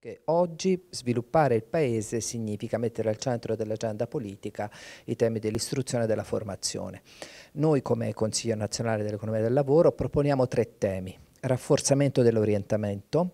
che oggi sviluppare il paese significa mettere al centro dell'agenda politica i temi dell'istruzione e della formazione. Noi come Consiglio nazionale dell'economia e del lavoro proponiamo tre temi. Rafforzamento dell'orientamento,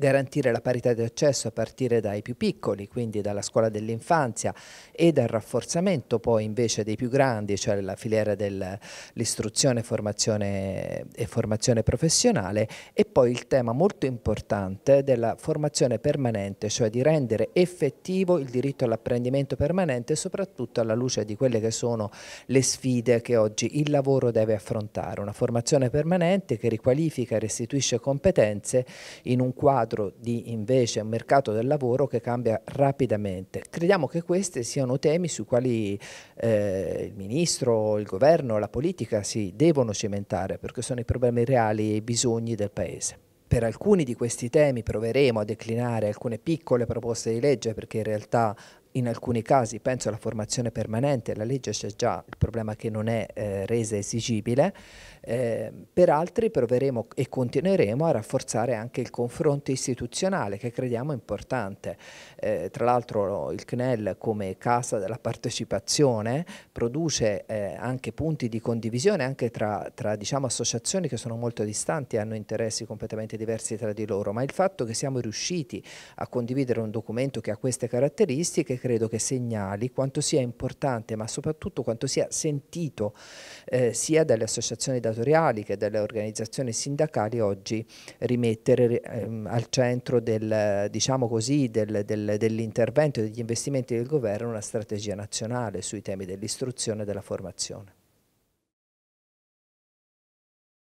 garantire la parità di accesso a partire dai più piccoli, quindi dalla scuola dell'infanzia e dal rafforzamento poi invece dei più grandi, cioè la filiera dell'istruzione formazione e formazione professionale e poi il tema molto importante della formazione permanente, cioè di rendere effettivo il diritto all'apprendimento permanente soprattutto alla luce di quelle che sono le sfide che oggi il lavoro deve affrontare, una formazione permanente che riqualifica e restituisce competenze in un quadro quadro di invece un mercato del lavoro che cambia rapidamente. Crediamo che questi siano temi sui quali eh, il Ministro, il Governo, la politica si devono cimentare perché sono i problemi reali e i bisogni del Paese per alcuni di questi temi proveremo a declinare alcune piccole proposte di legge perché in realtà in alcuni casi, penso alla formazione permanente, la legge c'è già, il problema è che non è eh, resa esigibile, eh, per altri proveremo e continueremo a rafforzare anche il confronto istituzionale che crediamo importante. Eh, tra l'altro il CNEL come casa della partecipazione produce eh, anche punti di condivisione anche tra, tra diciamo, associazioni che sono molto distanti e hanno interessi completamente diversi tra di loro, ma il fatto che siamo riusciti a condividere un documento che ha queste caratteristiche credo che segnali quanto sia importante, ma soprattutto quanto sia sentito eh, sia dalle associazioni datoriali che dalle organizzazioni sindacali oggi rimettere ehm, al centro del, diciamo così, del, del, dell'intervento e degli investimenti del governo una strategia nazionale sui temi dell'istruzione e della formazione.